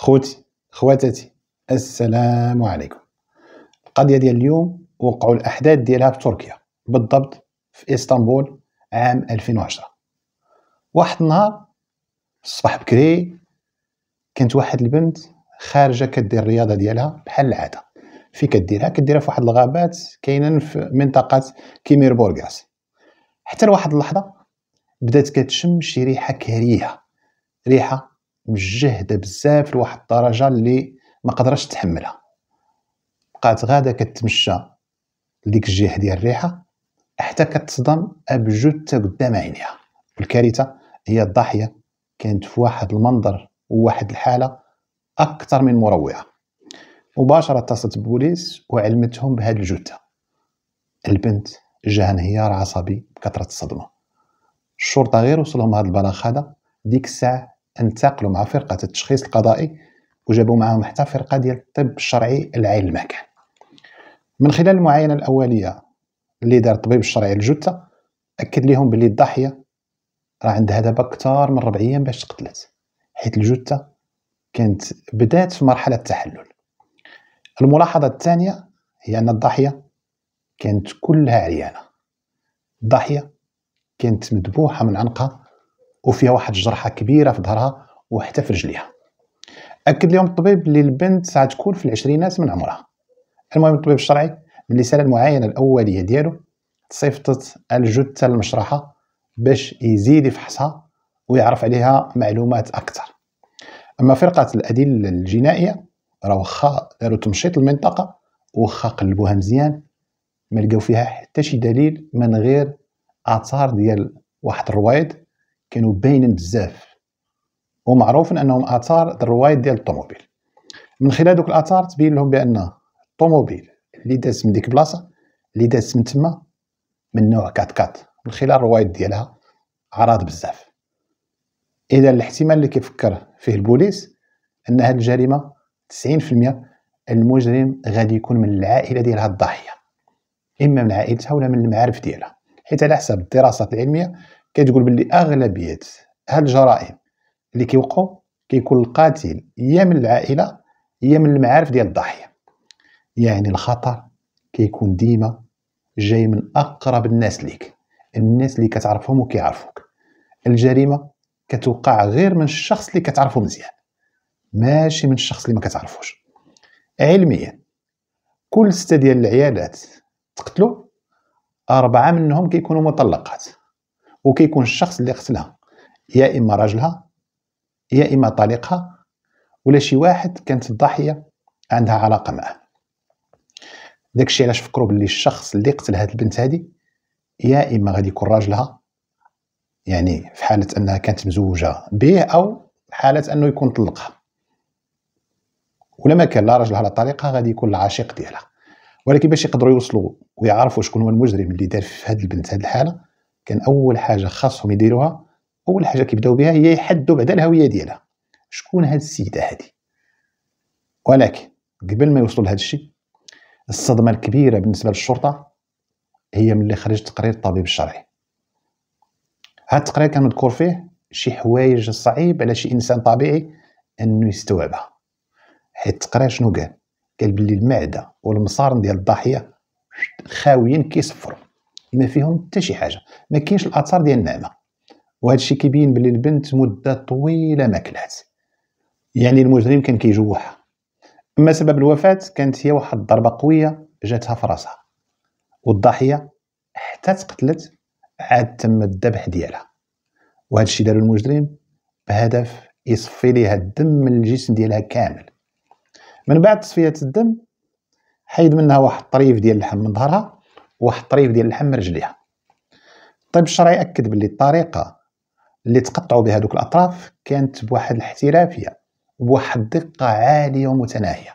خوتي خواتاتي السلام عليكم القضيه ديال اليوم وقعوا الاحداث ديالها في تركيا بالضبط في اسطنبول عام 2010 واحد النهار الصباح بكري كانت واحد البنت خارجه كدير الرياضه ديالها بحال العاده في كديرها كديرها في واحد الغابات كاينين في منطقه كيمير بورغاس حتى لواحد اللحظه بدات كتشم شي ريحه كريهه ريحه مجهده بزاف لواحد الدرجه اللي ما قدرش تحملها بقات غادا كتمشى لديك الجهه ديال الريحه حتى كتصدم بجثه قدام عينيها والكارثه هي الضاحيه كانت في واحد المنظر وواحد الحاله اكثر من مروعه مباشره اتصلت بوليس وعلمتهم بهذه الجثه البنت جاها انهيار عصبي بكثره الصدمه الشرطه غير وصلهم هذا البلاغ هذا ديك الساعه انتقلوا مع فرقه التشخيص القضائي وجابوا معهم حتى فرقه ديال الطب الشرعي العين المكان من خلال المعاينه الاوليه اللي دار الطبيب الشرعي الجثه اكد لهم بلي الضحيه راه عندها دابا اكثر من ربع ايام باش تقتلت حيت الجثه كانت بدات في مرحله التحلل الملاحظه الثانيه هي ان الضحيه كانت كلها عريانه الضحيه كانت مذبوحه من عنقها وفيها واحد الجرحه كبيره في ظهرها وحتى في رجليها اكد لهم الطبيب اللي البنت ستكون في العشرينات من عمرها المهم الطبيب الشرعي ملي سال المعاينه الاوليه ديالو صيفطت الجثه للمشرحه باش يزيد يفحصها ويعرف عليها معلومات اكثر اما فرقه الادله الجنائيه راه واخا داروا تمشيط المنطقه واخا قلبوها مزيان ما لقاو فيها حتى شي دليل من غير اثار ديال واحد الروايد كانوا باينين بزاف ومعروف انهم اثار الروايد ديال الطوموبيل من خلال دوك الاثار تبين لهم بان الطوموبيل اللي دازت من ديك البلاصه اللي دازت من تما من نوع كات كات من خلال الروايد ديالها عراض بزاف اذا الاحتمال اللي كيفكر فيه البوليس ان هاد الجريمه 90% المجرم غادي يكون من العائله ديال هاد الضحيه اما من عائلتها ولا من المعارف ديالها حيت على حسب الدراسات العلميه كتقول باللي اغلبيه هاد الجرائم اللي كيوقعوا كيكون القاتل يا من العائله يا من المعارف ديال الضحيه يعني الخطر كيكون ديما جاي من اقرب الناس ليك الناس اللي كتعرفهم وكيعرفوك الجريمه كتوقع غير من الشخص اللي كتعرفه مزيان ماشي من الشخص اللي ما كتعرفوش علميا كل سته ديال العيالات تقتلوا اربعه منهم كيكونوا مطلقات وكيكون الشخص اللي قتلها يا اما راجلها يا اما طليقها ولا شي واحد كانت الضحيه عندها علاقه معه داكشي علاش فكروا باللي الشخص اللي قتل هاد البنت هادي يا اما غادي يكون راجلها يعني في حاله انها كانت مزوجه به او حاله انه يكون طلقها ولا ما كان لا راجلها لا طليقها غادي يكون العاشق ديالها ولكن باش يقدروا يوصلوا ويعرفوا شكون هو المجرم اللي دار في هاد البنت هاد الحاله كان اول حاجه خاصهم يديروها اول حاجه كيبداو بها هي يحدوا بعدا الهويه ديالها شكون هاد السيده هادي ولكن قبل ما يوصلوا لهذا الشيء الصدمه الكبيره بالنسبه للشرطه هي ملي خرج تقرير الطبيب الشرعي هاد التقرير كان مذكور فيه شي حوايج صعيب على شي انسان طبيعي انه يستوعبها حيت التقرير شنو قال قال بلي المعده والمصارن ديال الضحيه خاويين كيصفروا ما فيهم حتى شي حاجه ما كاينش الاثار ديال النعمه وهذا الشيء كيبين باللي البنت مده طويله ما كلات يعني المجرم كان كيجوعها اما سبب الوفاه كانت هي واحد الضربه قويه جاتها في راسها والضحيه حتى تقتلت عاد تم الذبح ديالها وهذا الشيء دارو المجرم بهدف يصفي ليها الدم من الجسم ديالها كامل من بعد تصفيه الدم حيد منها واحد الطريف ديال اللحم من ظهرها واحد الطريف ديال اللحم من رجليها الطبيب الشرعي اكد باللي الطريقه اللي تقطعوا بها دوك الاطراف كانت بواحد الاحترافيه وبواحد الدقه عاليه ومتناهيه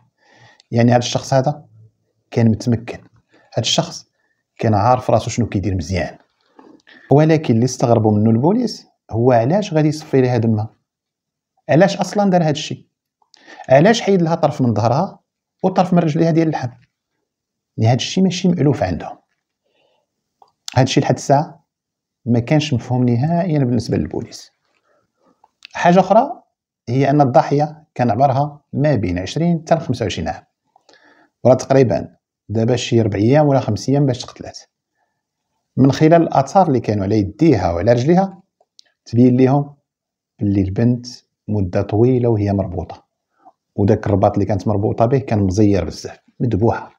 يعني هذا الشخص هذا كان متمكن هذا الشخص كان عارف راسو شنو كيدير مزيان ولكن اللي استغربوا منه البوليس هو علاش غادي يصفي لها دمها علاش اصلا دار هذا الشيء علاش حيد لها طرف من ظهرها وطرف من رجليها ديال اللحم يعني هذا الشيء ماشي مألوف عندهم هذا الشيء لحد الساعه ما كانش مفهوم نهائيا بالنسبه للبوليس حاجه اخرى هي ان الضحيه كان عمرها ما بين 20 حتى 25 عام ولا تقريبا دابا شي 4 ايام ولا 5 ايام باش تقتلات من خلال الاثار اللي كانوا على يديها وعلى رجليها تبين ليهم بلي البنت مده طويله وهي مربوطه وداك الرباط اللي كانت مربوطه به كان مزير بزاف مدبوحه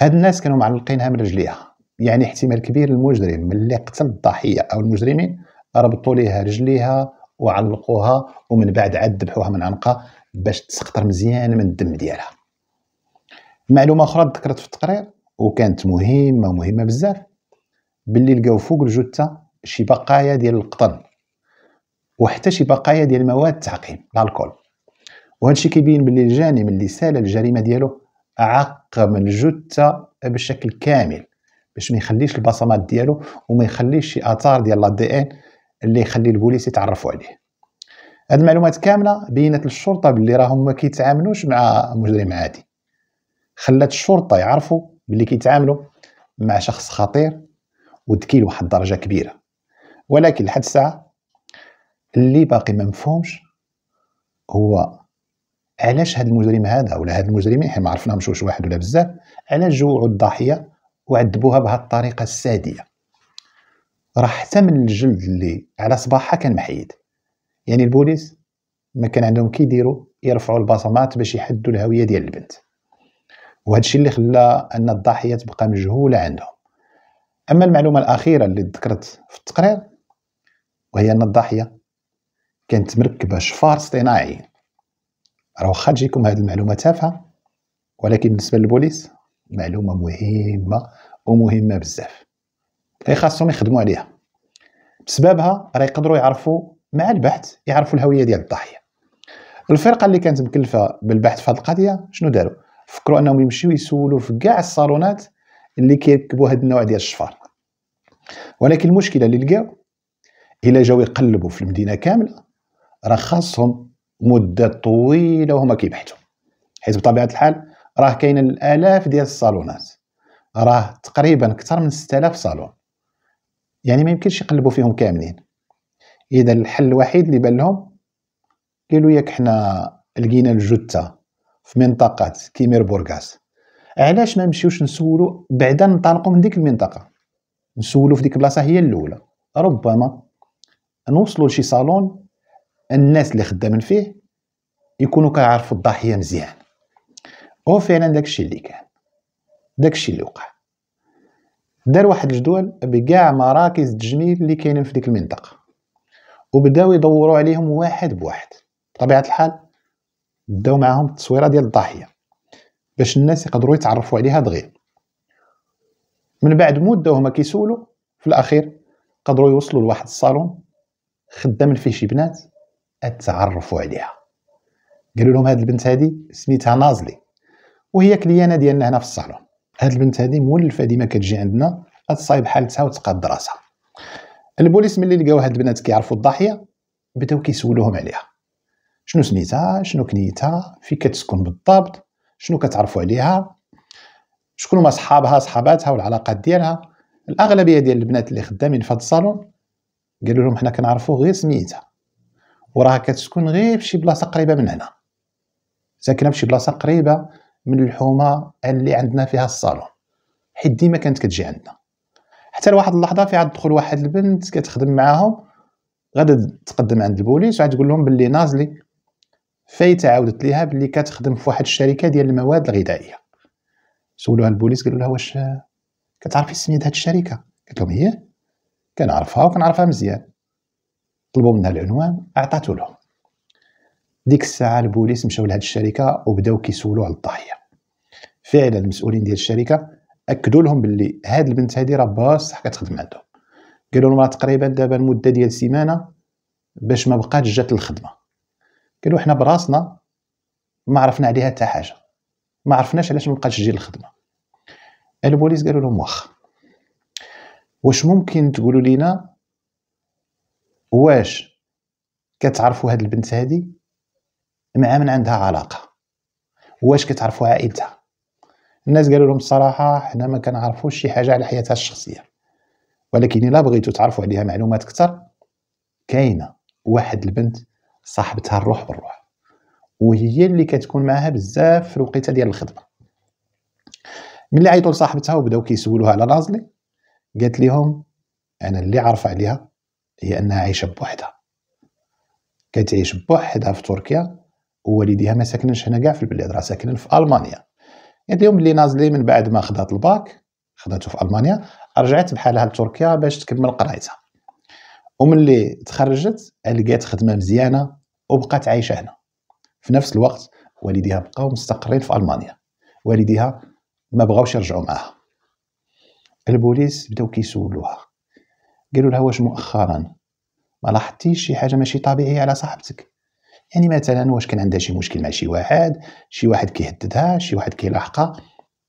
هاد الناس كانوا معلقينها من رجليها يعني احتمال كبير المجرم ملي قتل الضحيه او المجرمين ربطوا ليها رجليها وعلقوها ومن بعد عاد ذبحوها من عنقها باش تسقطر مزيان من الدم ديالها معلومه اخرى ذكرت في التقرير وكانت مهمه مهمه بزاف باللي لقاو فوق الجثه شي بقايا ديال القطن وحتى شي بقايا ديال مواد التعقيم الكول وهذا الشيء كيبين باللي الجاني ملي سال الجريمه ديالو عقم الجثه بشكل كامل باش ما يخليش البصمات ديالو وما يخليش شي اثار ديال لا دي ان اللي يخلي البوليس يتعرفوا عليه هاد المعلومات كامله بينت للشرطه باللي راهم ما كيتعاملوش مع مجرم عادي خلات الشرطه يعرفوا باللي كيتعاملوا مع شخص خطير وذكي لواحد الدرجه كبيره ولكن لحد الساعه اللي باقي ما مفهومش هو علاش هاد المجرم هذا ولا هاد المجرمين حنا ما عرفناهمش واحد ولا بزاف علاش جوعوا الضحيه وعذبوها الطريقة الساديه راح حتى من الجلد اللي على صباحها كان محيد يعني البوليس ما كان عندهم يديروا يرفعوا البصمات باش يحدوا الهويه ديال البنت وهذا الشيء اللي خلى ان الضحيه تبقى مجهوله عندهم اما المعلومه الاخيره اللي ذكرت في التقرير وهي ان الضحيه كانت مركبه شفار اصطناعي راه واخا تجيكم هذه المعلومه تافهه ولكن بالنسبه للبوليس معلومه مهمه ومهمه بزاف اللي خاصهم يخدموا عليها بسببها راه يقدروا يعرفوا مع البحث يعرفوا الهويه ديال الضحيه الفرقه اللي كانت مكلفه بالبحث في هذه القضيه شنو داروا فكروا انهم يمشيو يسولوا في كاع الصالونات اللي كيركبوا هذا النوع ديال الشفار ولكن المشكله اللي لقاو الا جاو يقلبوا في المدينه كامله راه خاصهم مده طويله وهما كيبحثوا حيت بطبيعه الحال راه كاين الالاف ديال الصالونات راه تقريبا اكثر من 6000 صالون يعني ما يمكنش يقلبوا فيهم كاملين اذا الحل الوحيد اللي بان لهم قالوا ياك حنا لقينا الجثه في منطقه كيمير بورغاس علاش ما نمشيوش نسولو بعدا ننطلقوا من ديك المنطقه نسولو في ديك البلاصه هي الاولى ربما نوصلوا لشي صالون الناس اللي خدامين فيه يكونوا كيعرفوا الضحيه مزيان هو فعلا داكشي اللي كان داكشي اللي وقع دار واحد الجدول بكاع مراكز التجميل اللي كاينين في ديك المنطقه وبداو يدوروا عليهم واحد بواحد بطبيعه الحال بداو معاهم التصويره ديال الضاحيه باش الناس يقدروا يتعرفوا عليها دغيا من بعد مده وهما كيسولوا في الاخير قدروا يوصلوا لواحد الصالون خدامين فيه شي بنات اتعرفوا عليها قالوا لهم هاد البنت هادي سميتها نازلي وهي كليانه ديالنا هنا في الصالون هاد البنت هادي مولفه ديما كتجي عندنا تصايب حالتها وتقاد راسها البوليس ملي لقاو هاد البنات كيعرفوا الضحيه بداو كيسولوهم عليها شنو سميتها شنو كنيتها في كتسكن بالضبط شنو كتعرفوا عليها شكون هما صحابها صحاباتها والعلاقات ديالها الاغلبيه ديال البنات اللي خدامين في هاد الصالون قالوا لهم حنا كنعرفوا غير سميتها وراها كتسكن غير فشي بلاصه قريبه من هنا ساكنه فشي بلاصه قريبه من الحومه اللي عندنا فيها الصالون حيت ديما كانت كتجي عندنا حتى لواحد اللحظه فيها تدخل واحد البنت كتخدم معاهم غادا تقدم عند البوليس تقول لهم باللي نازلي فايت عاودت ليها باللي كتخدم في واحد الشركه ديال المواد الغذائيه سولوها البوليس قالوا لها واش كتعرفي سميت هاد الشركه قالت لهم هي إيه، كنعرفها وكنعرفها مزيان طلبوا منها العنوان اعطاتو لهم ديك الساعه البوليس مشاو لهاد الشركه وبداو كيسولو على الضحيه فعلا المسؤولين ديال الشركه اكدوا لهم باللي هاد البنت هادي راه بصح كتخدم عندهم قالوا لهم تقريبا دابا المده ديال سيمانه باش ما بقاتش جات للخدمه قالوا حنا براسنا ما عرفنا عليها حتى حاجه ما عرفناش علاش ما بقاتش تجي للخدمه البوليس قالوا لهم واخا واش ممكن تقولوا لينا واش كتعرفوا هاد البنت هادي مع من عندها علاقه واش كتعرفوا عائلتها الناس قالوا لهم الصراحه حنا ما كنعرفوش شي حاجه على حياتها الشخصيه ولكن الا بغيتو تعرفوا عليها معلومات اكثر كاينه واحد البنت صاحبتها الروح بالروح وهي اللي كتكون معها بزاف في الوقيته ديال الخدمه ملي عيطوا لصاحبتها وبداو كيسولوها على نازلي قالت لهم انا اللي عارف عليها هي انها عايشه بوحدها كتعيش بوحدها في تركيا ووالديها ما ساكنينش هنا كاع في البلاد راه ساكنين في المانيا قالت لهم اللي نازلين من بعد ما خدات الباك خداتو في المانيا رجعت بحالها لتركيا باش تكمل قرايتها وملي تخرجت لقات خدمه مزيانه وبقات عايشه هنا في نفس الوقت والديها بقاو مستقرين في المانيا والديها ما بغاوش يرجعوا معاها البوليس بداو كيسولوها قالوا لها واش مؤخرا ما لاحظتيش شي حاجه ماشي طبيعيه على صاحبتك يعني مثلا واش كان عندها شي مشكل مع شي واحد شي واحد كيهددها شي واحد كيلاحقها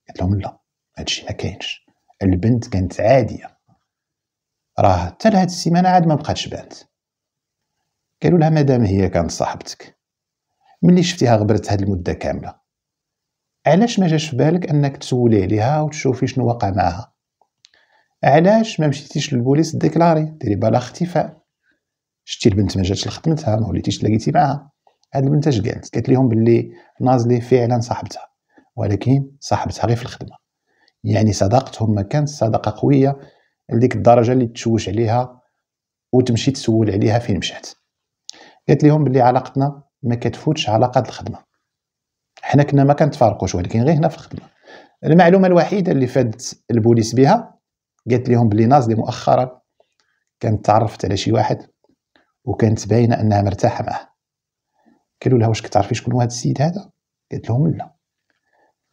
قالت لهم لا هادشي ما كاينش البنت كانت عاديه راه حتى لهاد السيمانه عاد ما بقاتش بانت قالوا لها مادام هي كانت صاحبتك ملي شفتيها غبرت هاد المده كامله علاش ما جاش في بالك انك تسولي عليها وتشوفي شنو وقع معها علاش ما مشيتيش للبوليس ديكلاري ديري بالها اختفاء شتي البنت ما جاتش لخدمتها ما وليتيش تلاقيتي معها هاد البنت اش قالت قالت لهم باللي نازلي فعلا صاحبتها ولكن صاحبتها غير في الخدمه يعني صداقتهم ما كانت صداقه قويه لديك الدرجه اللي تشوش عليها وتمشي تسول عليها فين مشات قالت لهم باللي علاقتنا ما كتفوتش علاقات الخدمه حنا كنا ما كنتفارقوش ولكن غير هنا في الخدمه المعلومه الوحيده اللي فادت البوليس بها قالت لهم بلي نازلي مؤخرا كانت تعرفت على شي واحد وكانت باينه انها مرتاحه معه قالوا لها واش كتعرفي شكون هو هذا السيد هذا قالت لهم لا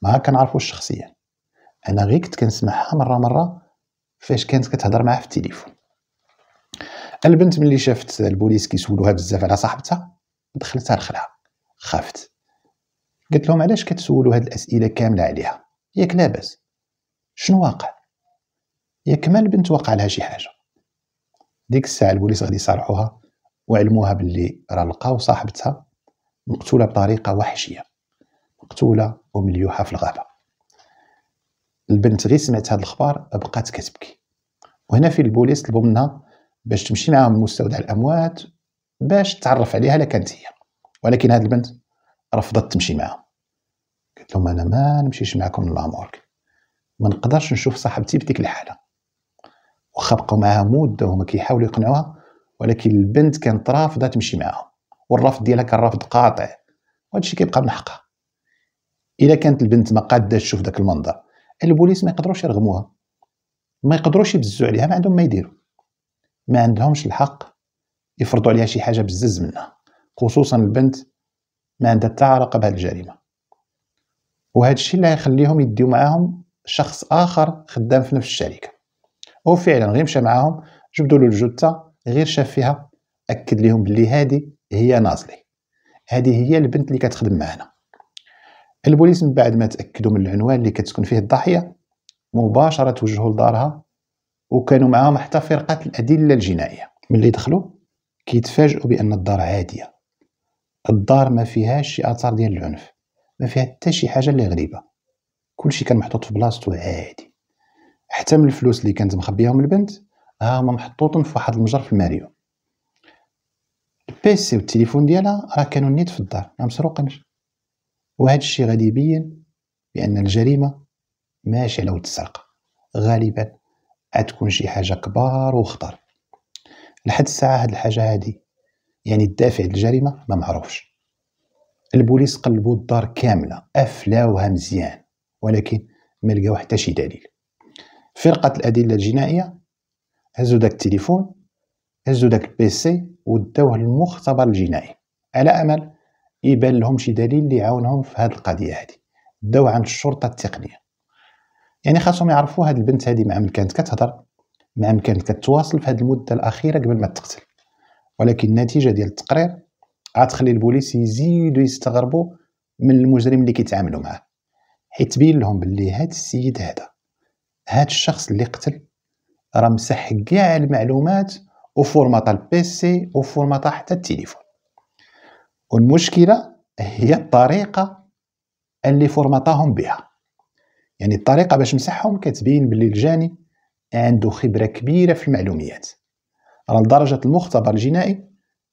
ما كنعرفوش شخصيا انا غير كنت كنسمعها مره مره فاش كانت كتهضر معاه في التليفون البنت ملي شافت البوليس كيسولوها بزاف على صاحبتها دخلتها الخلعة خافت قلت لهم علاش كتسولوا هاد الاسئله كامله عليها ياك لاباس شنو واقع ياك ما البنت وقع لها شي حاجه ديك الساعه البوليس غادي يصارحوها وعلموها باللي راه لقاو صاحبتها مقتولة بطريقة وحشية مقتولة ومليوحة في الغابة البنت غير سمعت هذا الخبر بقات كتبكي وهنا في البوليس طلبوا منها باش تمشي معاهم مستودع الاموات باش تعرف عليها لا كانت هي ولكن هذه البنت رفضت تمشي معاهم قلت لهم انا ما نمشيش معكم للامورك ما نقدرش نشوف صاحبتي بديك الحاله وخبقوا بقاو معاها مده وهما كيحاولوا يقنعوها ولكن البنت كانت رافضه تمشي معاهم والرفض ديالها كان رفض قاطع وهذا الشيء كيبقى من حقها الا كانت البنت ما قاداش تشوف داك المنظر البوليس ما يقدروش يرغموها ما يقدروش يبزوا عليها ما عندهم ما يديروا ما عندهمش الحق يفرضوا عليها شي حاجه بزز منها خصوصا البنت ما عندها حتى علاقه بهذه الجريمه وهذا الشيء اللي غيخليهم يديو معاهم شخص اخر خدام في نفس الشركه وفعلا غير مشى معاهم جبدوا له الجثه غير شاف فيها اكد لهم بلي هادي هي نازلي هذه هي البنت اللي كتخدم معنا البوليس من بعد ما تاكدوا من العنوان اللي كتسكن فيه الضحيه مباشره توجهوا لدارها وكانوا معاهم حتى فرقه الادله الجنائيه ملي دخلوا كيتفاجئوا بان الدار عاديه الدار ما فيهاش شي اثار ديال العنف ما فيها حتى شي حاجه اللي غريبه كلشي كان محطوط في بلاصتو عادي حتى من الفلوس اللي كانت مخبيهم البنت ها هما محطوطين في واحد المجر في الماريو البيسي والتليفون ديالها راه كانوا نيت في الدار ما مسروقينش وهذا الشيء غادي يبين بان الجريمه ماشي على ود السرقه غالبا عتكون شي حاجه كبار وخطر لحد الساعه هاد الحاجه هادي يعني الدافع للجريمه ما معروفش البوليس قلبوا الدار كامله افلاوها مزيان ولكن ما لقاو حتى شي دليل فرقه الادله الجنائيه هزوا داك التليفون هزوا داك البيسي وداوه للمختبر الجنائي على امل يبان لهم شي دليل اللي يعاونهم في هذه القضيه هذه داو عند الشرطه التقنيه يعني خاصهم يعرفوا هاد البنت هذه مع من كانت كتهضر مع من كانت كتواصل في هذه المده الاخيره قبل ما تقتل ولكن النتيجه ديال التقرير غتخلي البوليس يزيدوا يستغربوا من المجرم اللي كيتعاملوا معاه حيت تبين لهم باللي هاد السيد هذا هاد الشخص اللي قتل راه مسح كاع المعلومات او تاع البيسي او تاع حتى التليفون والمشكله هي الطريقه اللي فورماطاهم بها يعني الطريقه باش مسحهم كتبين باللي الجاني عنده خبره كبيره في المعلوميات على لدرجه المختبر الجنائي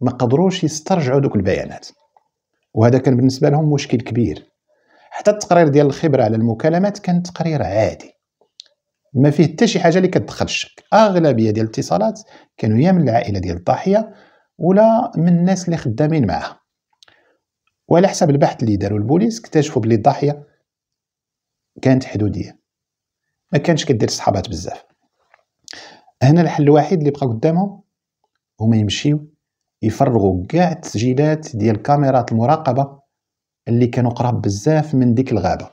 ما قدروش يسترجعوا دوك البيانات وهذا كان بالنسبه لهم مشكل كبير حتى التقرير ديال الخبره على المكالمات كان تقرير عادي ما فيه حتى شي حاجه اللي كتدخل الشك اغلبيه ديال الاتصالات كانوا يا من العائله ديال الضاحيه ولا من الناس اللي خدامين معها وعلى حسب البحث اللي داروا البوليس اكتشفوا بلي الضاحيه كانت حدوديه ما كانش كدير صحابات بزاف هنا الحل الوحيد اللي بقى قدامهم هما يمشيو يفرغوا كاع التسجيلات ديال كاميرات المراقبه اللي كانوا قراب بزاف من ديك الغابه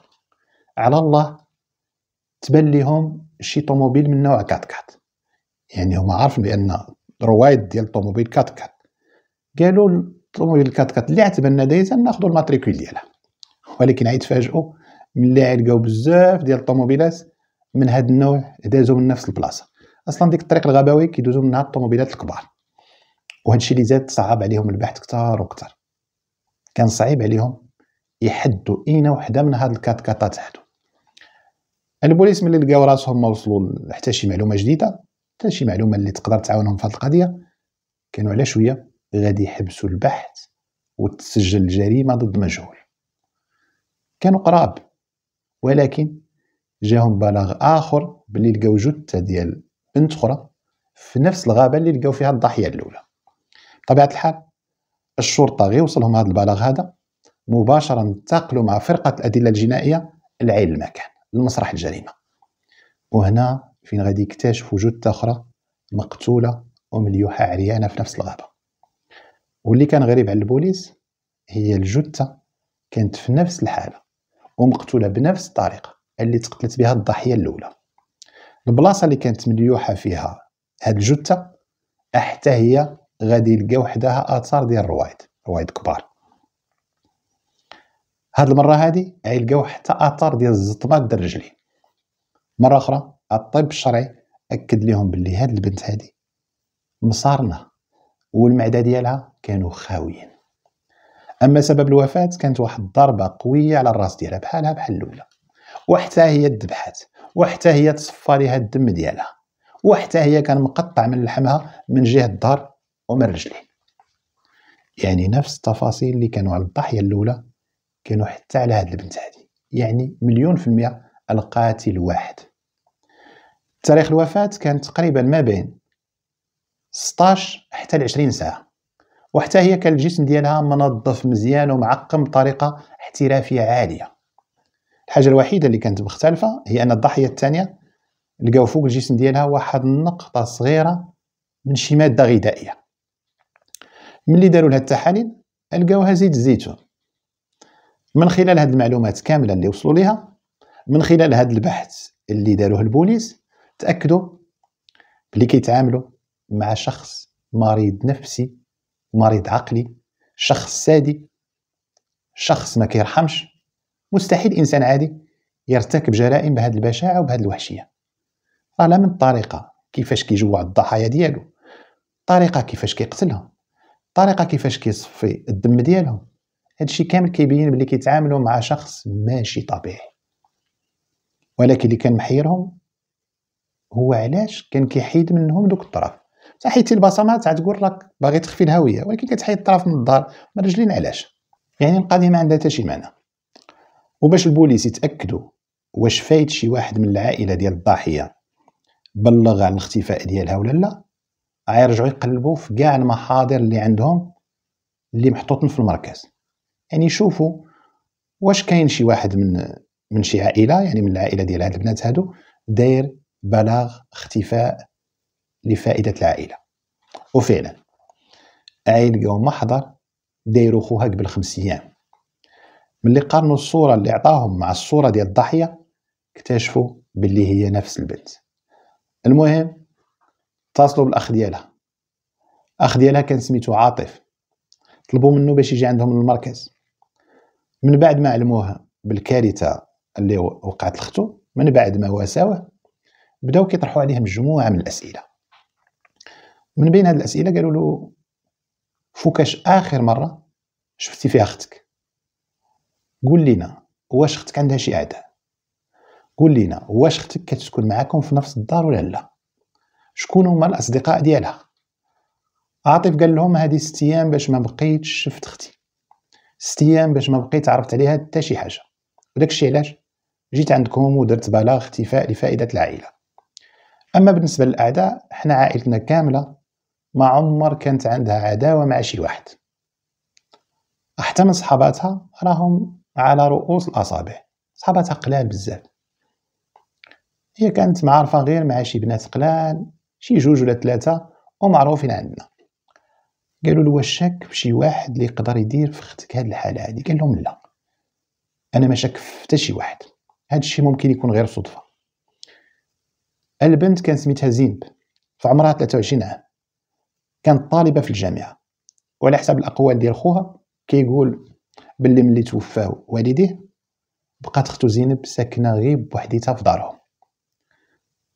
على الله تبان ليهم شي طوموبيل من نوع كات كات يعني هما عارفين بان روايد ديال الطوموبيل كات كات قالوا الطوموبيل كات كات اللي عتبنا دايزا ناخذوا الماتريكول ديالها ولكن غيتفاجئوا ملي لقاو بزاف ديال الطوموبيلات من هذا النوع دازو من نفس البلاصه اصلا ديك الطريق الغباوي كيدوزو منها الطوموبيلات الكبار وهذا الشيء اللي زاد صعب عليهم البحث كثار وكثر كان صعيب عليهم يحدوا اينا وحده من هاد الكات كاتات حدو البوليس يعني ملي لقاو راسهم ما وصلوا حتى شي معلومه جديده حتى شي معلومه اللي تقدر تعاونهم في هذه القضيه كانوا على شويه غادي يحبسوا البحث وتسجل الجريمه ضد مجهول كانوا قراب ولكن جاهم بلاغ اخر باللي لقاو جثه ديال بنت اخرى في نفس الغابه اللي لقاو فيها الضحيه الاولى بطبيعه الحال الشرطه غير وصلهم هذا البلاغ هذا مباشره انتقلوا مع فرقه الادله الجنائيه لعين المكان لمسرح الجريمه وهنا فين غادي يكتشف وجود اخرى مقتوله ومليوحه عريانه في نفس الغابه واللي كان غريب على البوليس هي الجثه كانت في نفس الحاله ومقتوله بنفس الطريقه اللي تقتلت بها الضحيه الاولى البلاصه اللي كانت مليوحه فيها هاد الجثه حتى هي غادي يلقاو حداها اثار ديال الروايد روايد كبار هاد المره هادي غيلقاو حتى اثار ديال الزطمه دار رجليه مره اخرى الطب الشرعي اكد لهم باللي هاد البنت هادي مصارنا والمعده ديالها كانوا خاويين اما سبب الوفاه كانت واحد الضربه قويه على الراس ديالها بحالها بحال الاولى وحتى هي ذبحات وحتى هي تصفى ليها الدم ديالها وحتى هي كان مقطع من لحمها من جهه الظهر ومن رجليه يعني نفس التفاصيل اللي كانوا على الضحيه الاولى كانوا حتى على هاد البنت هادي يعني مليون في المئة القاتل واحد تاريخ الوفاة كان تقريبا ما بين 16 حتى ل 20 ساعة وحتى هي كان الجسم ديالها منظف مزيان ومعقم بطريقة احترافية عالية الحاجة الوحيدة اللي كانت مختلفة هي أن الضحية الثانية لقاو فوق الجسم ديالها واحد النقطة صغيرة من شي مادة غذائية ملي داروا لها التحاليل لقاوها زيت الزيتون من خلال هذه المعلومات كامله اللي وصلوا ليها من خلال هذا البحث اللي داروه البوليس تاكدوا بلي كيتعاملوا مع شخص مريض نفسي مريض عقلي شخص سادي شخص ما كيرحمش مستحيل انسان عادي يرتكب جرائم بهذه البشاعه وبهذه الوحشيه راه لا من الطريقه كيفاش كيجوع الضحايا ديالو الطريقه كيفاش كيقتلهم الطريقه كيفاش كيصفي الدم ديالهم هادشي كامل كيبين بلي كيتعاملوا مع شخص ماشي طبيعي ولكن اللي كان محيرهم هو علاش كان كيحيد منهم دوك الطرف بصح حيت البصمات تقول راك باغي تخفي الهويه ولكن كتحيد الطرف من الدار من رجلين علاش يعني القضيه ما عندها حتى شي معنى وباش البوليس يتاكدوا واش فايت شي واحد من العائله ديال الضاحيه بلغ عن الاختفاء ديالها ولا لا غيرجعوا يقلبوا في كاع المحاضر اللي عندهم اللي محطوطين في المركز يعني يشوفوا واش كاين شي واحد من من شي عائله يعني من العائله ديال هاد البنات هادو داير بلاغ اختفاء لفائده العائله وفعلا عائل يوم ما حضر دايرو خوها قبل خمس ايام ملي قارنوا الصوره اللي عطاهم مع الصوره ديال الضحيه اكتشفوا باللي هي نفس البنت المهم اتصلوا بالاخ ديالها اخ ديالها كان سميتو عاطف طلبوا منه باش يجي عندهم المركز من بعد ما علموه بالكارثه اللي وقعت لخته من بعد ما واساوه بداو كيطرحوا عليه مجموعه من الاسئله من بين هذه الاسئله قالوا له فوكاش اخر مره شفتي فيها اختك قول لنا واش اختك عندها شي عاده قول لنا واش اختك كتسكن معاكم في نفس الدار ولا لا شكون هما الاصدقاء ديالها عاطف قال لهم هذه ست ايام باش ما بقيتش شفت اختي ست ايام باش ما بقيت عرفت عليها حتى شي حاجه وداك الشيء علاش جيت عندكم ودرت بلاغ اختفاء لفائده العائله اما بالنسبه للاعداء حنا عائلتنا كامله ما عمر كانت عندها عداوه مع شي واحد حتى من صحاباتها راهم على رؤوس الاصابع صحاباتها قلال بزاف هي كانت معارفه غير مع شي بنات قلال شي جوج ولا ثلاثه ومعروفين عندنا قالوا له واش شاك بشي واحد اللي يقدر يدير في اختك هذه الحاله هذه قال لهم لا انا ما شاك في حتى شي واحد هذا الشيء ممكن يكون غير صدفه البنت كان سميتها زينب في عمرها 23 عام كانت طالبه في الجامعه وعلى حسب الاقوال ديال خوها كيقول باللي ملي توفاه والديه بقات اختو زينب ساكنه غير بوحديتها في دارهم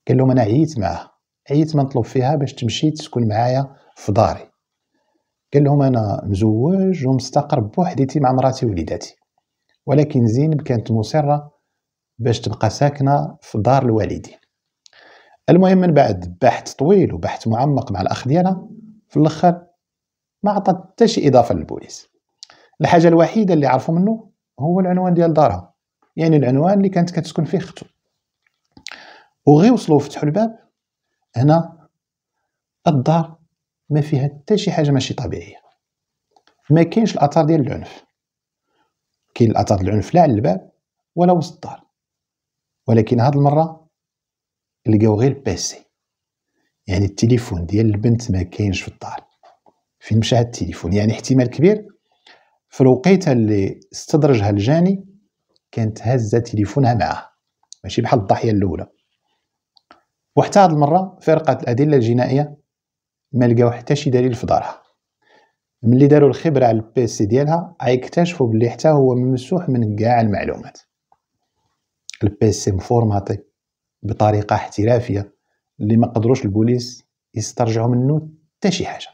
قال لهم انا عييت معاها عييت ما نطلب فيها باش تمشي تسكن معايا في داري قال لهم انا مزوج ومستقر بوحديتي مع مراتي ووليداتي ولكن زينب كانت مصره باش تبقى ساكنه في دار الوالدين المهم من بعد بحث طويل وبحث معمق مع الاخ ديالها في الاخر ما عطات حتى شي اضافه للبوليس الحاجه الوحيده اللي عرفوا منه هو العنوان ديال دارها يعني العنوان اللي كانت كتسكن فيه اخته وغي وصلوا فتحوا الباب هنا الدار ما فيها حتى شي حاجه ماشي طبيعيه ما كاينش الاثار ديال العنف كاين الاثار العنف لا على الباب ولا وسط الدار ولكن هاد المره لقاو غير بيسي يعني التليفون ديال البنت ما كاينش في الدار فين مشى هاد التليفون يعني احتمال كبير في الوقيته اللي استدرجها الجاني كانت هازه تليفونها معاه ماشي بحال الضحيه الاولى وحتى هاد المره فرقه الادله الجنائيه ما لقاو حتى شي دليل في دارها ملي داروا الخبره على البي سي ديالها غيكتشفوا بلي حتى هو ممسوح من كاع المعلومات البي سي مفورماطي بطريقه احترافيه اللي ما قدروش البوليس يسترجعوا منه حتى شي حاجه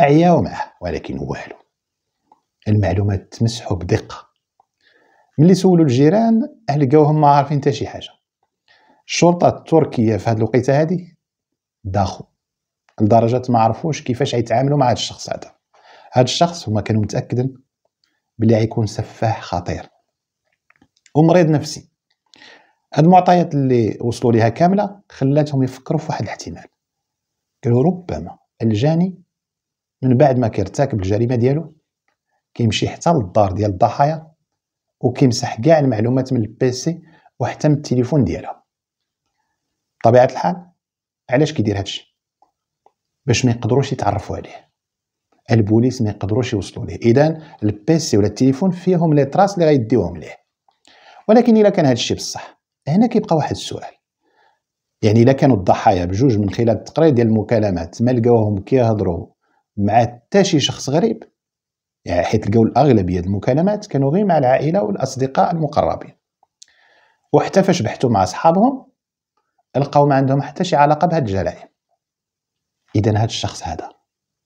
عياو معاه ولكن والو المعلومات تمسحوا بدقه ملي سولوا الجيران لقاوهم ما عارفين حتى شي حاجه الشرطه التركيه في هاد الوقيته هادي داخل لدرجه ما عرفوش كيفاش يتعاملوا مع هذا الشخص هذا هذا الشخص هما كانوا متاكدين بلي غيكون سفاح خطير ومريض نفسي هاد المعطيات اللي وصلوا ليها كامله خلاتهم يفكروا في واحد الاحتمال قالوا ربما الجاني من بعد ما كيرتكب الجريمه ديالو كيمشي حتى للدار ديال الضحايا وكيمسح كاع المعلومات من البيسي وحتى من التليفون ديالها بطبيعه الحال علاش كيدير هادشي باش ما يقدروش يتعرفوا عليه البوليس ما يقدروش يوصلوا ليه اذا البيسي ولا التليفون فيهم لي تراس اللي غيديوهم ليه ولكن الا كان هذا الشيء بصح هنا كيبقى واحد السؤال يعني الا كانوا الضحايا بجوج من خلال التقرير ديال المكالمات ما لقاوهم كيهضروا مع حتى شي شخص غريب يعني حيت لقاو الاغلبيه ديال المكالمات كانوا غير مع العائله والاصدقاء المقربين وحتى فاش بحثوا مع اصحابهم لقاو ما عندهم حتى شي علاقه بهاد الجرائم اذا هذا الشخص هذا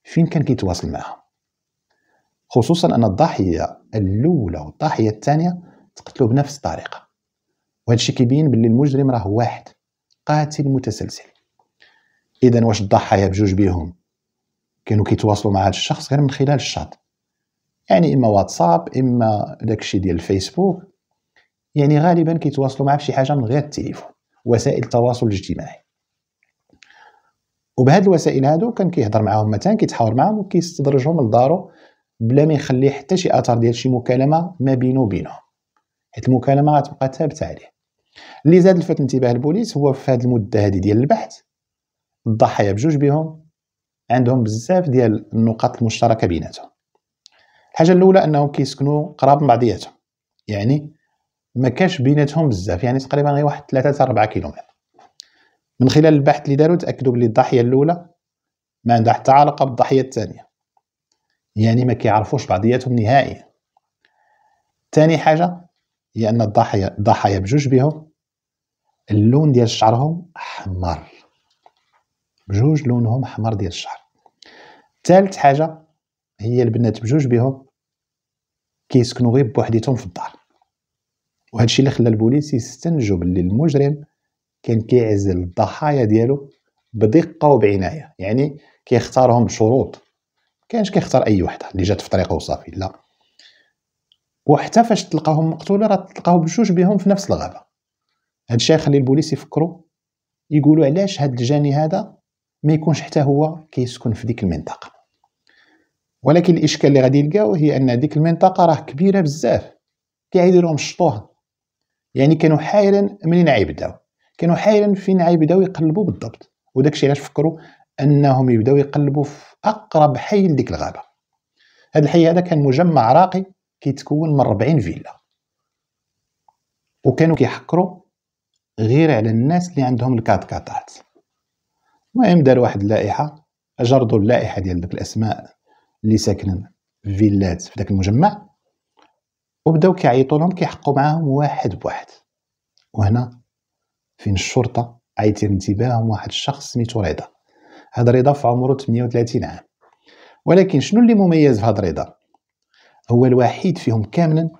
فين كان كيتواصل معها خصوصا ان الضحيه الاولى والضحيه الثانيه تقتلوا بنفس الطريقه وهذا الشيء كيبين باللي المجرم راه واحد قاتل متسلسل اذا واش الضحايا بجوج بيهم كانوا كيتواصلوا مع هذا الشخص غير من خلال الشات يعني اما واتساب اما داكشي ديال الفيسبوك يعني غالبا كيتواصلوا معاه بشي حاجه من غير التليفون وسائل التواصل الاجتماعي وبهاد الوسائل هادو كان كيهضر معاهم مثلا كيتحاور معاهم وكيستدرجهم لدارو بلا ما يخلي حتى شي اثر ديال شي مكالمه ما بينه وبينهم حيت المكالمه غتبقى ثابته عليه اللي زاد لفت انتباه البوليس هو في هذه المده هذه ديال البحث الضحايا بجوج بهم عندهم بزاف ديال النقاط المشتركه بيناتهم الحاجه الاولى انهم كيسكنوا قراب من بعضياتهم يعني ما كاش بيناتهم بزاف يعني تقريبا غير واحد 3 4 كيلومتر من خلال البحث اللي داروا تاكدوا بلي الضحيه الاولى ما عندها حتى علاقه بالضحيه الثانيه يعني ما كيعرفوش بعضياتهم نهائيا ثاني حاجه هي ان الضحايا ضحايا بجوج بهم اللون ديال شعرهم احمر بجوج لونهم احمر ديال الشعر ثالث حاجه هي البنات بجوج بهم كيسكنوا غير بوحديتهم في الدار وهذا الشيء اللي خلى البوليس يستنجوا باللي المجرم كان كيعزل الضحايا ديالو بدقه وبعنايه يعني كيختارهم بشروط كانش كيختار اي وحده اللي جات في طريقه وصافي لا وحتى فاش تلقاهم مقتوله راه تلقاهم بجوج بهم في نفس الغابه هاد الشيء يخلي البوليس يفكروا يقولوا علاش هاد الجاني هذا ما يكونش حتى هو كيسكن في ديك المنطقه ولكن الاشكال اللي غادي يلقاو هي ان ديك المنطقه راه كبيره بزاف كيعيدوا لهم الشطوها يعني كانوا حايرين منين عيبداو كانوا حايلا فين عيبداو يقلبوا بالضبط وداك الشيء علاش فكروا انهم يبداو يقلبوا في اقرب حي لديك الغابه هاد الحي هذا كان مجمع راقي كيتكون من 40 فيلا وكانوا كيحكروا غير على الناس اللي عندهم الكات كاتات المهم دار واحد اللائحه جردوا اللائحه ديال داك الاسماء اللي ساكنين في فيلات في داك المجمع وبداو كيعيطوا لهم كيحقوا معاهم واحد بواحد وهنا فين الشرطه عيتر انتباههم واحد الشخص سميتو رضا هاد رضا في عمره 38 عام ولكن شنو اللي مميز في هاد رضا هو الوحيد فيهم كاملا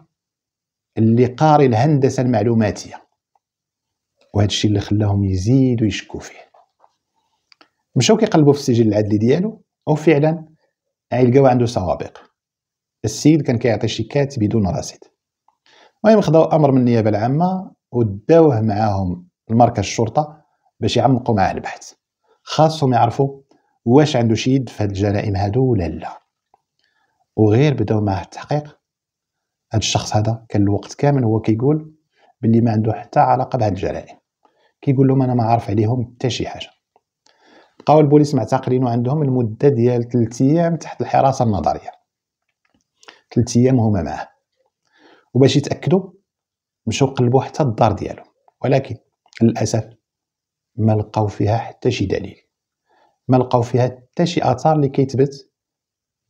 اللي قاري الهندسه المعلوماتيه وهذا الشيء اللي خلاهم يزيدوا يشكوا فيه مشاو كيقلبوا في السجل العدلي ديالو وفعلا عيلقاو عنده سوابق السيد كان كيعطي شيكات بدون رصيد المهم خداو امر من النيابه العامه وداوه معاهم المركز الشرطه باش يعمقوا معاه البحث خاصهم يعرفوا واش عنده شي يد في الجرائم هادو ولا لا وغير بداو معاه التحقيق هاد الشخص هذا كان الوقت كامل هو كيقول باللي ما عنده حتى علاقه بهاد الجرائم كيقول لهم انا ما عارف عليهم حتى شي حاجه بقاو البوليس معتقلينو عندهم المده ديال 3 ايام تحت الحراسه النظريه 3 ايام هما معاه وباش يتاكدوا مشاو قلبوا حتى الدار ديالو ولكن للاسف ما لقاو فيها حتى شي دليل ما لقاو فيها حتى شي اثار اللي كيتبت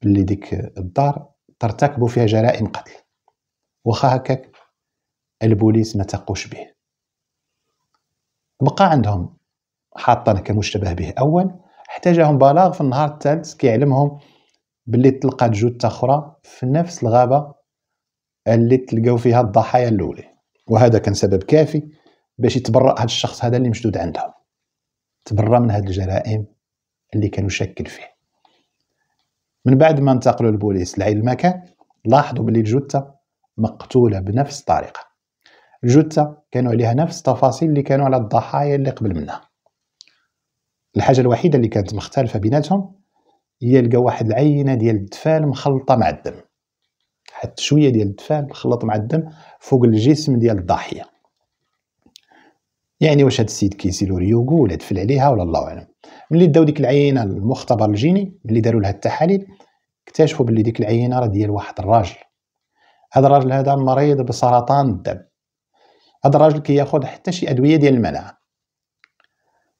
بلي ديك الدار ترتكبوا فيها جرائم قتل واخا هكاك البوليس ما تقوش به بقى عندهم حاطن كمشتبه به اول احتاجهم بلاغ في النهار الثالث كيعلمهم باللي تلقات جثه اخرى في نفس الغابه اللي تلقاو فيها الضحايا الاولى وهذا كان سبب كافي باش يتبرأ هذا الشخص هذا اللي مشدود عندها تبرأ من هذه الجرائم اللي كانوا شاكين فيه من بعد ما انتقلوا البوليس لعين المكان لاحظوا باللي الجثة مقتولة بنفس الطريقة الجثة كانوا عليها نفس التفاصيل اللي كانوا على الضحايا اللي قبل منها الحاجة الوحيدة اللي كانت مختلفة بيناتهم هي لقى واحد العينة ديال الدفال مخلطة مع الدم حتى شوية ديال الدفال مخلط مع الدم فوق الجسم ديال الضحية يعني واش هذا السيد كيسيلو ريوغو ولا دفل عليها ولا الله اعلم ملي داو ديك العينه المختبر الجيني ملي داروا لها التحاليل اكتشفوا بلي ديك العينه راه ديال واحد الراجل هذا الراجل هذا مريض بسرطان الدم هذا الراجل كياخذ كي حتى شي ادويه ديال المناعه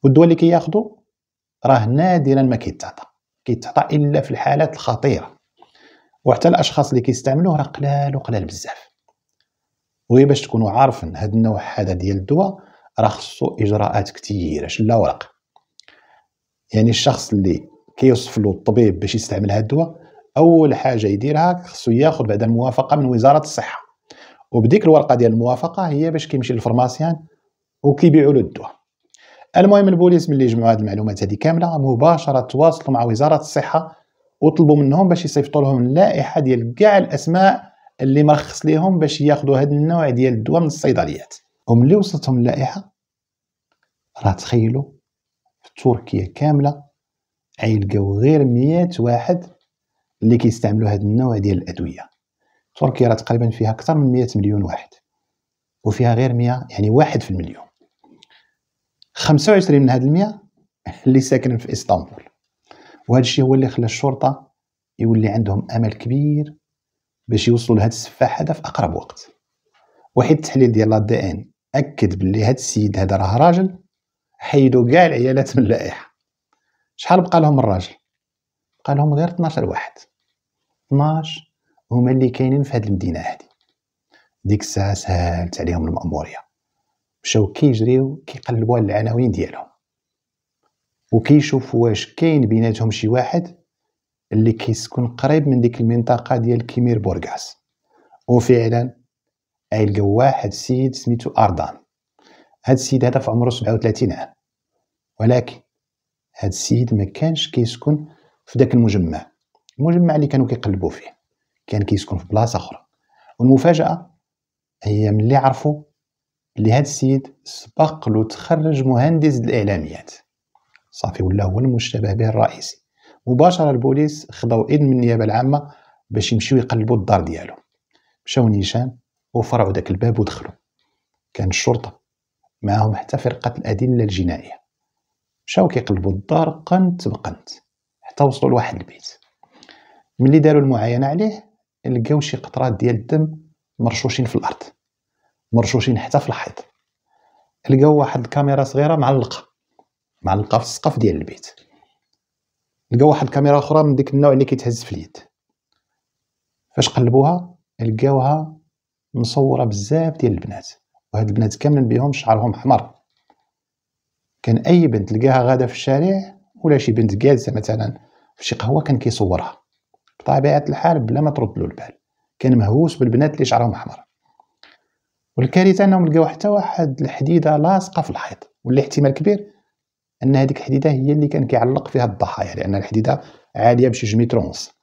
والدواء اللي كياخذو راه نادرا ما كيتعطى كيتعطى الا في الحالات الخطيره وحتى الاشخاص اللي كيستعملوه راه قلال وقلال بزاف وهي باش تكونوا عارفين هاد النوع هذا ديال الدواء راه خصو اجراءات كثيره شلا ورق يعني الشخص اللي كيوصف له الطبيب باش يستعمل هذا الدواء اول حاجه يديرها خصو ياخذ بعد الموافقه من وزاره الصحه وبديك الورقه ديال الموافقه هي باش كيمشي للفرماسيان وكيبيعوا له الدواء المهم البوليس ملي جمعوا هذه المعلومات هذه كامله مباشره تواصلوا مع وزاره الصحه وطلبوا منهم باش يصيفطوا لهم اللائحه ديال كاع الاسماء اللي مرخص ليهم باش ياخذوا هذا النوع ديال الدواء من الصيدليات وملي وصلتهم اللائحه راه تخيلوا في تركيا كامله عيلقاو غير مئات واحد اللي كيستعملوا هذا النوع ديال الادويه تركيا راه تقريبا فيها اكثر من مئة مليون واحد وفيها غير مئة يعني واحد في المليون خمسة وعشرين من هاد المية اللي ساكنين في اسطنبول وهذا الشيء هو اللي خلى الشرطه يولي عندهم امل كبير باش يوصلوا لهاد السفاح هذا في اقرب وقت وحيد التحليل ديال دي ان اكد باللي هاد السيد هذا راه راجل حيدوا كاع العيالات من اللائحه شحال بقى لهم الراجل بقى لهم غير 12 واحد 12 هما اللي كاينين في هاد المدينه هادي ديك الساعه سهلت عليهم الماموريه مشاو كيجريو كيقلبوا على العناوين ديالهم وكيشوفوا واش كاين بيناتهم شي واحد اللي كيسكن قريب من ديك المنطقه ديال كيمير بورغاس وفعلا اي لقى واحد السيد سميتو اردان هاد السيد هذا في عمره 37 عام ولكن هاد السيد ما كانش كيسكن في داك المجمع المجمع اللي كانوا كيقلبوا فيه كان كيسكن في بلاصه اخرى والمفاجاه هي ملي عرفوا اللي هاد السيد سبق له تخرج مهندس الاعلاميات صافي ولا هو المشتبه به الرئيسي مباشره البوليس خداو اذن من النيابه العامه باش يمشيو يقلبوا الدار ديالو مشاو نيشان وفرعوا ذاك الباب ودخلوا كان الشرطه معاهم حتى فرقه الادله الجنائيه مشاو كيقلبوا الدار قنت بقنت حتى وصلوا لواحد البيت ملي داروا المعاينه عليه لقاو شي قطرات ديال الدم مرشوشين في الارض مرشوشين حتى في الحيط لقاو واحد الكاميرا صغيره معلقه معلقه في السقف ديال البيت لقاو واحد الكاميرا اخرى من ديك النوع اللي كيتهز في اليد فاش قلبوها لقاوها مصوره بزاف ديال البنات وهاد البنات كاملين بيهم شعرهم احمر كان اي بنت تلقاها غادا في الشارع ولا شي بنت جالسه مثلا في شي قهوه كان كيصورها بطبيعه الحال بلا ما ترد له البال كان مهووس بالبنات اللي شعرهم احمر والكارثه انهم لقاو حتى واحد الحديده لاصقه في الحيط واللي احتمال كبير ان هذيك الحديده هي اللي كان كيعلق فيها الضحايا لان الحديده عاليه بشي جميترونس ونص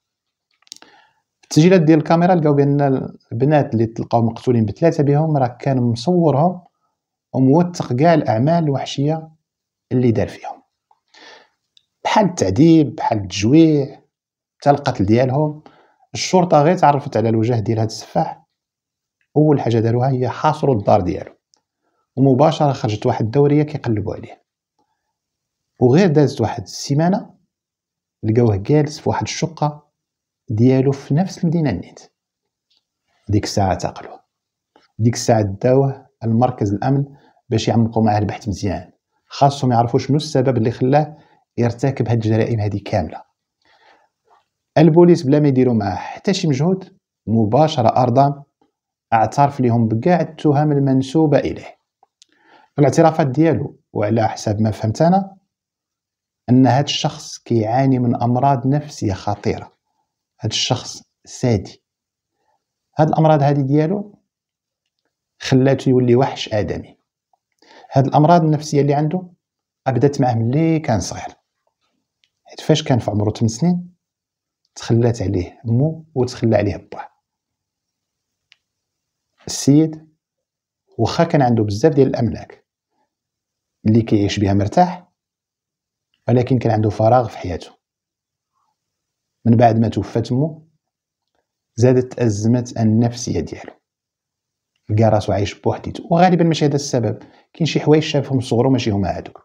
التسجيلات ديال الكاميرا لقاو بان البنات اللي تلقاو مقتولين بثلاثه بهم راه كان مصورهم وموثق كاع الاعمال الوحشيه اللي دار فيهم بحال التعذيب بحال التجويع حتى القتل ديالهم الشرطه غير تعرفت على الوجه ديال هذا السفاح اول حاجه داروها هي حاصروا الدار ديالو ومباشره خرجت واحد الدوريه كيقلبوا عليه وغير دازت واحد السيمانه لقاوه جالس في واحد الشقه ديالو في نفس المدينه النيت ديك الساعه اعتقلوه ديك الساعه داوه المركز الامن باش يعمقوا معاه البحث مزيان خاصهم يعرفوا شنو السبب اللي خلاه يرتكب هاد الجرائم هذه كامله البوليس بلا ما يديروا معاه حتى شي مجهود مباشره ارضا اعترف لهم بكاع التهم المنسوبه اليه الاعترافات ديالو وعلى حسب ما فهمت انا ان هذا الشخص كيعاني من امراض نفسيه خطيره هذا الشخص سادي هاد الامراض هذه ديالو خلاته يولي وحش ادمي هاد الامراض النفسيه اللي عنده بدات معاه ملي كان صغير حيت فاش كان في عمره 8 سنين تخلات عليه امه وتخلى عليه باه السيد واخا كان عنده بزاف ديال الاملاك اللي كيعيش بها مرتاح ولكن كان عنده فراغ في حياته من بعد ما توفات مو زادت أزمة النفسية ديالو لقى راسو عايش بوحديته وغالبا ماشي هذا السبب كاين شي حوايج شافهم صغرو ماشي هما هادوك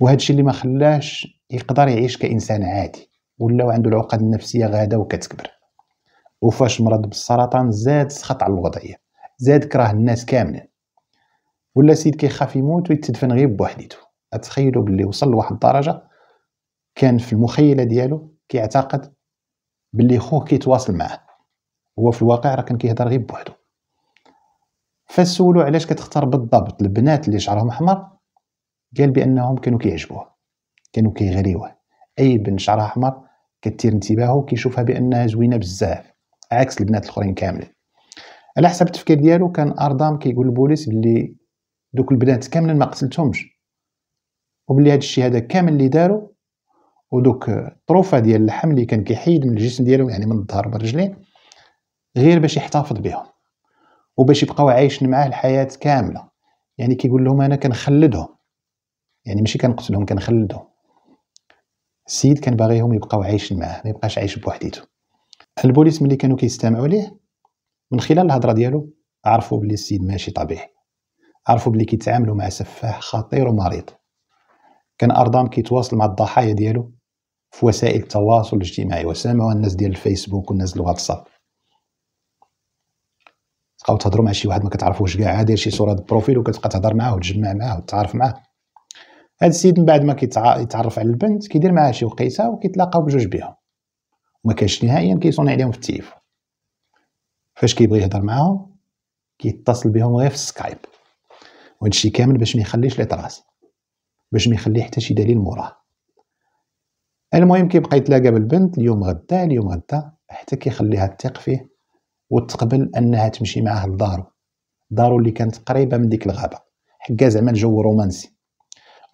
وهذا الشيء اللي ما خلاش يقدر يعيش كانسان عادي ولاو عنده العقد النفسيه غاده وكتكبر وفاش مرض بالسرطان زاد سخط على الوضعيه زاد كره الناس كاملين ولا سيد كيخاف يموت ويتدفن غير بوحديته اتخيلوا باللي وصل لواحد الدرجه كان في المخيله ديالو كيعتقد باللي خوه كيتواصل معاه هو في الواقع راه كان كيهضر غير بوحدو فسولو علاش كتختار بالضبط البنات اللي شعرهم احمر قال بانهم كانوا كيعجبوه كانوا كيغريوه اي بنت شعرها احمر كتير انتباهه كيشوفها بانها زوينه بزاف عكس البنات الاخرين كاملين على حسب التفكير ديالو كان اردام كيقول البوليس بلي دوك البنات كاملين ما قتلتهمش وبلي هاد الشيء هذا كامل اللي دارو ودوك الطروفه ديال اللحم اللي كان كيحيد من الجسم ديالو يعني من الظهر بالرجلين غير باش يحتفظ بهم وباش يبقاو عايشين معاه الحياه كامله يعني كيقول لهم انا كنخلدهم يعني ماشي كنقتلهم كنخلدهم السيد كان باغيهم يبقاو عايشين معاه ما يبقاش عايش بوحديته البوليس ملي كانوا كيستمعوا ليه من خلال الهضره ديالو عرفوا بلي السيد ماشي طبيعي عرفوا بلي كيتعاملوا مع سفاح خطير ومريض كان ارضام كيتواصل مع الضحايا ديالو في وسائل التواصل الاجتماعي وسامعوا الناس ديال الفيسبوك والناس ديال الواتساب تبقاو تهضروا مع شي واحد ما كتعرفوش كاع داير شي صوره بروفيل وكتبقى تهضر معاه وتجمع معاه وتتعارف معاه هاد السيد من بعد ما كيتعرف على البنت كيدير معاها شي وقيته وكيتلاقاو بجوج بها وما كاينش نهائيا كيصوني عليهم في التليفون فاش كيبغي يهضر معاهم كيتصل بهم غير في السكايب وهادشي كامل باش ما يخليش لي تراس باش ما يخلي حتى شي دليل موراه المهم كيبقى يتلاقى بالبنت اليوم غدا اليوم غدا حتى كيخليها تثق فيه وتقبل انها تمشي معاه لدارو دارو اللي كانت قريبه من ديك الغابه حكا زعما الجو رومانسي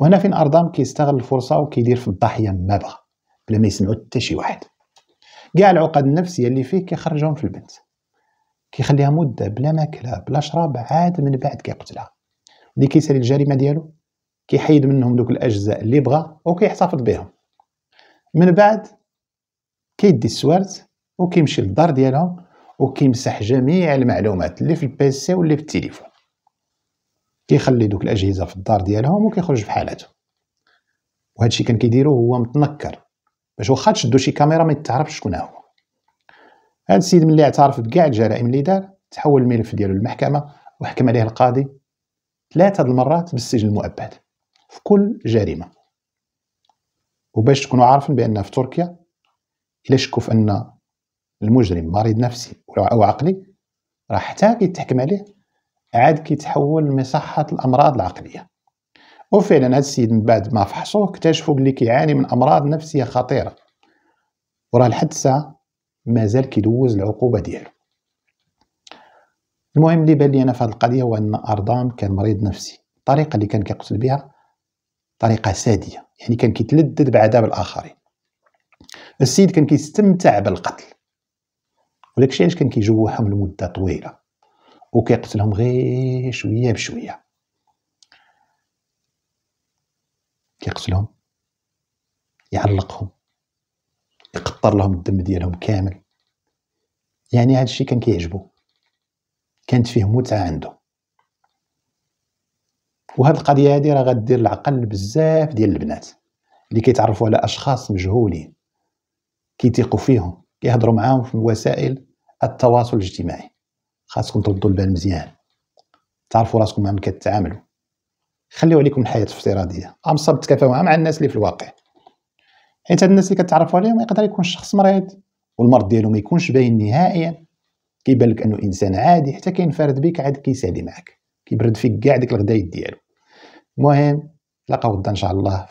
وهنا فين ارضام كيستغل الفرصه وكيدير في الضاحيه ما بغى بلا ما يسمعوا حتى شي واحد كاع العقد النفسيه اللي فيه كيخرجهم في البنت كيخليها مده بلا ماكله بلا شراب عاد من بعد كيقتلها اللي كيسالي الجريمه ديالو كيحيد منهم دوك الاجزاء اللي بغى وكيحتفظ بهم من بعد كيدي السوارت وكيمشي للدار ديالهم وكيمسح جميع المعلومات اللي في البيسي واللي في التليفون كيخلي دوك الاجهزه في الدار ديالهم وكيخرج حالته وهذا الشيء كان كيديرو هو متنكر باش واخا تشدو شي كاميرا ما يتعرفش شكون هو هذا السيد ملي اعترف بكاع الجرائم اللي دار تحول الملف ديالو للمحكمه وحكم عليه القاضي ثلاثه المرات بالسجن المؤبد في كل جريمه وباش تكونوا عارفين بان في تركيا الا شكوا في ان المجرم مريض نفسي او عقلي راه حتى كيتحكم عليه عاد كيتحول لمصحه الامراض العقليه وفعلا هذا السيد من بعد ما فحصوه اكتشفوا بلي كيعاني من امراض نفسيه خطيره وراه لحد الساعه مازال كيدوز العقوبه ديالو المهم اللي بان لي انا في هذه القضيه هو ان اردام كان مريض نفسي الطريقه اللي كان كيقتل بها بطريقه ساديه يعني كان كيتلذذ بعذاب الاخرين السيد كان كيستمتع بالقتل وداك الشيء علاش كان كيجوعهم لمده طويله وكيقتلهم غير شويه بشويه كيقتلهم يعلقهم يقطر لهم الدم ديالهم كامل يعني هذا الشيء كان كيعجبو كانت فيه متعه عنده وهاد القضيه هادي راه غدير العقل بزاف ديال البنات اللي كيتعرفوا على اشخاص مجهولين كيتيقوا فيهم كيهضروا معاهم في وسائل التواصل الاجتماعي خاصكم تردوا البال مزيان تعرفوا راسكم مع من كتعاملوا خليو عليكم الحياه الافتراضيه امصب تكافاو مع الناس اللي في الواقع حيت هاد الناس اللي كتعرفوا عليهم يقدر يكون شخص مريض والمرض ديالو ما يكونش باين نهائيا كيبان لك انه انسان عادي حتى كينفرد بك عاد كيسالي معك كيبرد فيك كاع ديك الغدايد ديالو المهم نتلاقاو غدا ان شاء الله